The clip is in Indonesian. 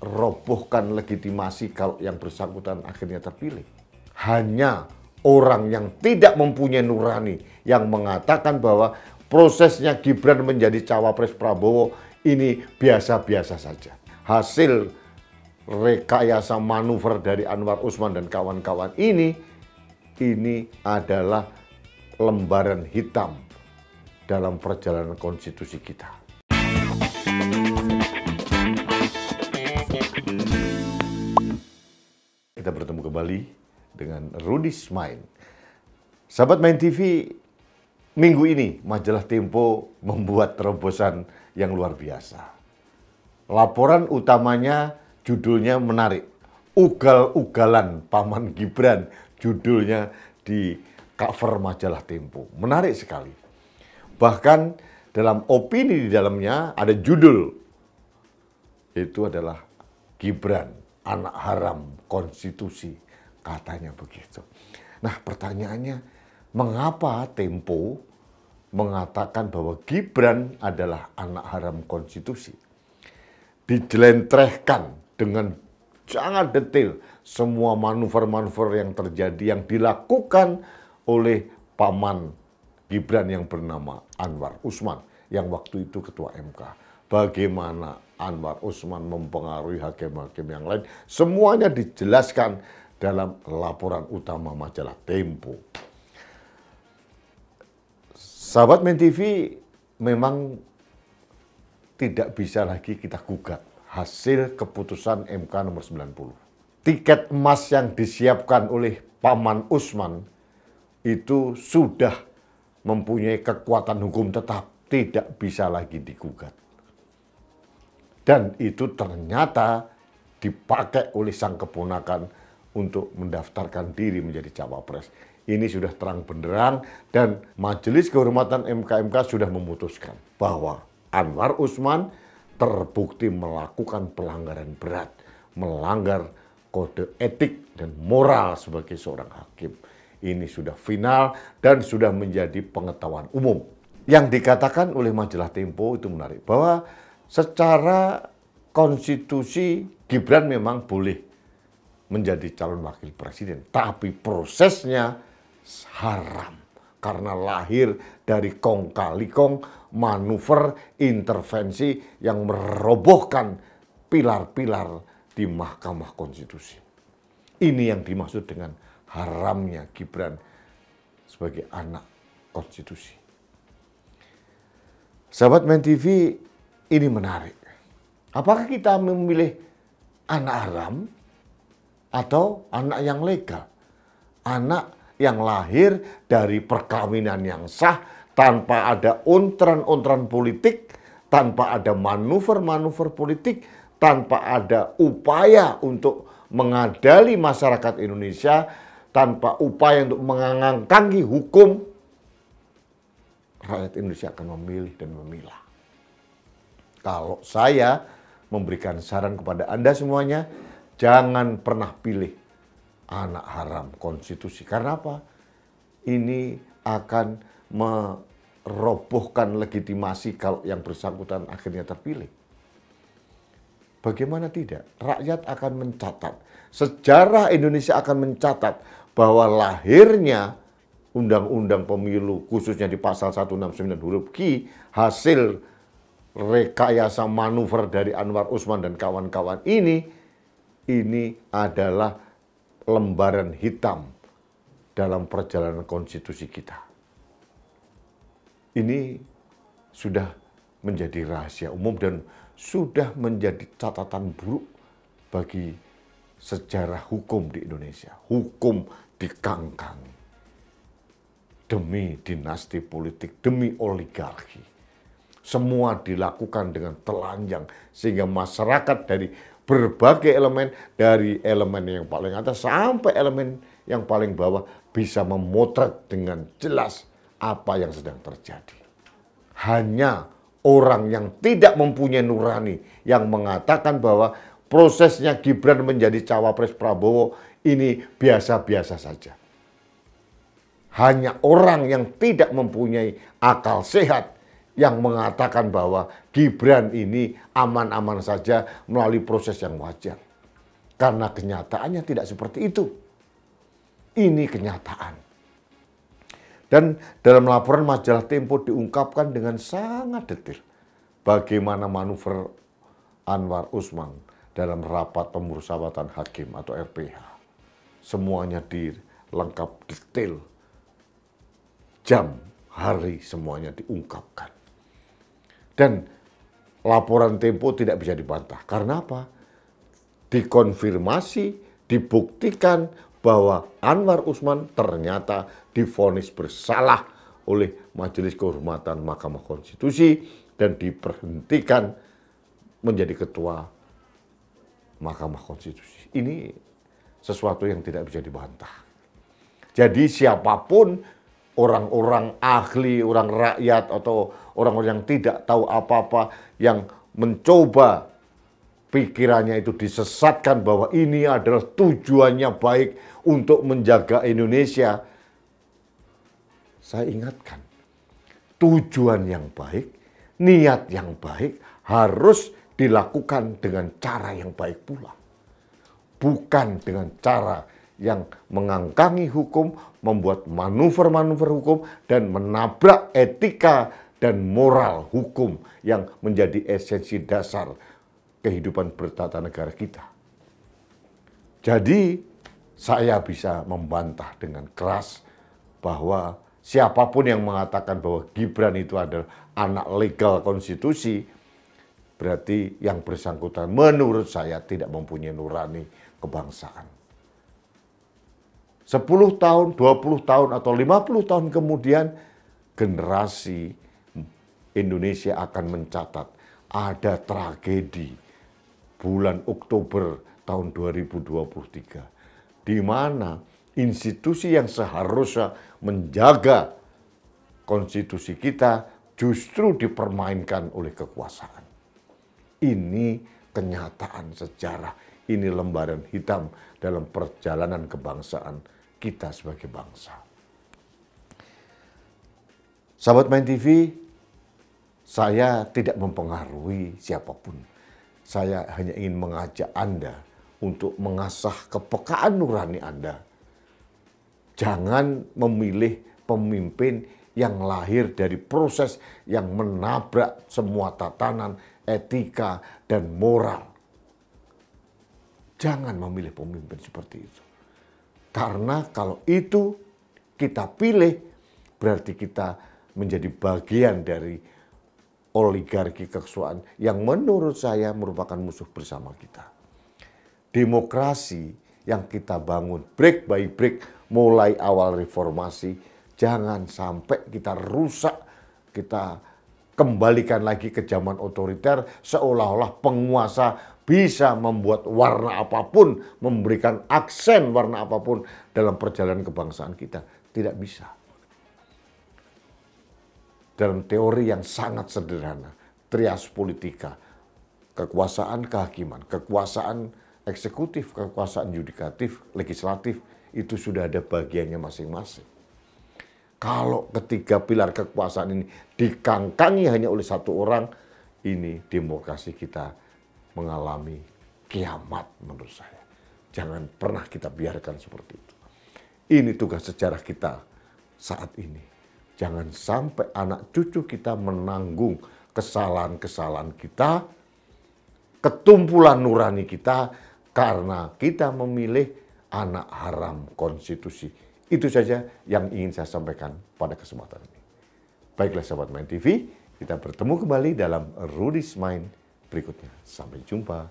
robohkan legitimasi kalau yang bersangkutan akhirnya terpilih. Hanya orang yang tidak mempunyai nurani yang mengatakan bahwa prosesnya Gibran menjadi cawapres Prabowo ini biasa-biasa saja. Hasil rekayasa manuver dari Anwar Usman dan kawan-kawan ini ini adalah lembaran hitam dalam perjalanan konstitusi kita. kita bertemu kembali dengan Rudis Main. Sahabat Main TV, minggu ini majalah Tempo membuat terobosan yang luar biasa. Laporan utamanya judulnya menarik. Ugal-ugalan Paman Gibran judulnya di cover majalah Tempo. Menarik sekali. Bahkan dalam opini di dalamnya ada judul. Itu adalah Gibran anak haram konstitusi katanya begitu. Nah pertanyaannya mengapa Tempo mengatakan bahwa Gibran adalah anak haram konstitusi? Dijelentrehkan dengan sangat detail semua manuver-manuver yang terjadi yang dilakukan oleh paman Gibran yang bernama Anwar Usman yang waktu itu ketua MK. Bagaimana Anwar Usman mempengaruhi hakim-hakim yang lain. Semuanya dijelaskan dalam laporan utama majalah Tempo. Sahabat Men TV memang tidak bisa lagi kita gugat hasil keputusan MK nomor 90. Tiket emas yang disiapkan oleh Paman Usman itu sudah mempunyai kekuatan hukum tetap, tidak bisa lagi digugat. Dan itu ternyata dipakai oleh sang keponakan untuk mendaftarkan diri menjadi cawapres. Ini sudah terang benderang dan Majelis Kehormatan MKMK sudah memutuskan bahwa Anwar Usman terbukti melakukan pelanggaran berat, melanggar kode etik dan moral sebagai seorang hakim. Ini sudah final dan sudah menjadi pengetahuan umum. Yang dikatakan oleh majalah Tempo itu menarik bahwa secara konstitusi Gibran memang boleh menjadi calon wakil presiden, tapi prosesnya haram karena lahir dari kong kali kong manuver intervensi yang merobohkan pilar-pilar di Mahkamah Konstitusi. Ini yang dimaksud dengan haramnya Gibran sebagai anak konstitusi. Sahabat Men TV, ini menarik. Apakah kita memilih anak haram atau anak yang legal? Anak yang lahir dari perkawinan yang sah tanpa ada untran-untran politik, tanpa ada manuver-manuver politik, tanpa ada upaya untuk mengadali masyarakat Indonesia, tanpa upaya untuk mengangkangi hukum, rakyat Indonesia akan memilih dan memilah. Kalau saya memberikan saran kepada Anda semuanya, jangan pernah pilih anak haram konstitusi. Karena apa? Ini akan merobohkan legitimasi kalau yang bersangkutan akhirnya terpilih. Bagaimana tidak? Rakyat akan mencatat. Sejarah Indonesia akan mencatat bahwa lahirnya Undang-Undang Pemilu khususnya di pasal 169 huruf Q hasil rekayasa manuver dari Anwar Usman dan kawan-kawan ini, ini adalah lembaran hitam dalam perjalanan konstitusi kita. Ini sudah menjadi rahasia umum dan sudah menjadi catatan buruk bagi sejarah hukum di Indonesia. Hukum dikangkangi demi dinasti politik, demi oligarki. Semua dilakukan dengan telanjang sehingga masyarakat dari berbagai elemen dari elemen yang paling atas sampai elemen yang paling bawah bisa memotret dengan jelas apa yang sedang terjadi. Hanya orang yang tidak mempunyai nurani yang mengatakan bahwa prosesnya Gibran menjadi cawapres Prabowo ini biasa-biasa saja. Hanya orang yang tidak mempunyai akal sehat yang mengatakan bahwa Gibran ini aman-aman saja melalui proses yang wajar. Karena kenyataannya tidak seperti itu. Ini kenyataan. Dan dalam laporan majalah Tempo diungkapkan dengan sangat detail bagaimana manuver Anwar Usman dalam rapat pemusyawaratan hakim atau RPH. Semuanya dilengkap detail. Jam, hari semuanya diungkapkan. Dan laporan Tempo tidak bisa dibantah. Karena apa? Dikonfirmasi, dibuktikan bahwa Anwar Usman ternyata difonis bersalah oleh Majelis Kehormatan Mahkamah Konstitusi dan diperhentikan menjadi ketua Mahkamah Konstitusi. Ini sesuatu yang tidak bisa dibantah. Jadi siapapun orang-orang ahli, orang rakyat atau orang-orang yang tidak tahu apa-apa yang mencoba pikirannya itu disesatkan bahwa ini adalah tujuannya baik untuk menjaga Indonesia. Saya ingatkan, tujuan yang baik, niat yang baik harus dilakukan dengan cara yang baik pula. Bukan dengan cara yang mengangkangi hukum, membuat manuver-manuver hukum, dan menabrak etika dan moral hukum yang menjadi esensi dasar kehidupan bertata negara kita. Jadi, saya bisa membantah dengan keras bahwa siapapun yang mengatakan bahwa Gibran itu adalah anak legal konstitusi, berarti yang bersangkutan menurut saya tidak mempunyai nurani kebangsaan. 10 tahun, 20 tahun, atau 50 tahun kemudian, generasi Indonesia akan mencatat ada tragedi bulan Oktober tahun 2023. Di mana institusi yang seharusnya menjaga konstitusi kita justru dipermainkan oleh kekuasaan. Ini kenyataan sejarah, ini lembaran hitam dalam perjalanan kebangsaan kita sebagai bangsa. Sahabat Main TV, saya tidak mempengaruhi siapapun. Saya hanya ingin mengajak Anda untuk mengasah kepekaan nurani Anda. Jangan memilih pemimpin yang lahir dari proses yang menabrak semua tatanan, etika, dan moral. Jangan memilih pemimpin seperti itu. Karena kalau itu kita pilih, berarti kita menjadi bagian dari oligarki kekuasaan yang menurut saya merupakan musuh bersama kita. Demokrasi yang kita bangun break by break mulai awal reformasi jangan sampai kita rusak, kita kembalikan lagi ke zaman otoriter seolah-olah penguasa bisa membuat warna apapun, memberikan aksen warna apapun dalam perjalanan kebangsaan kita. Tidak bisa. Dalam teori yang sangat sederhana, trias politika, kekuasaan kehakiman, kekuasaan eksekutif, kekuasaan yudikatif, legislatif, itu sudah ada bagiannya masing-masing. Kalau ketiga pilar kekuasaan ini dikangkangi hanya oleh satu orang, ini demokrasi kita mengalami kiamat menurut saya. Jangan pernah kita biarkan seperti itu. Ini tugas sejarah kita saat ini. Jangan sampai anak cucu kita menanggung kesalahan-kesalahan kita, ketumpulan nurani kita, karena kita memilih anak haram konstitusi. Itu saja yang ingin saya sampaikan pada kesempatan ini. Baiklah sahabat Main TV, kita bertemu kembali dalam rudis Mind berikutnya. Sampai jumpa.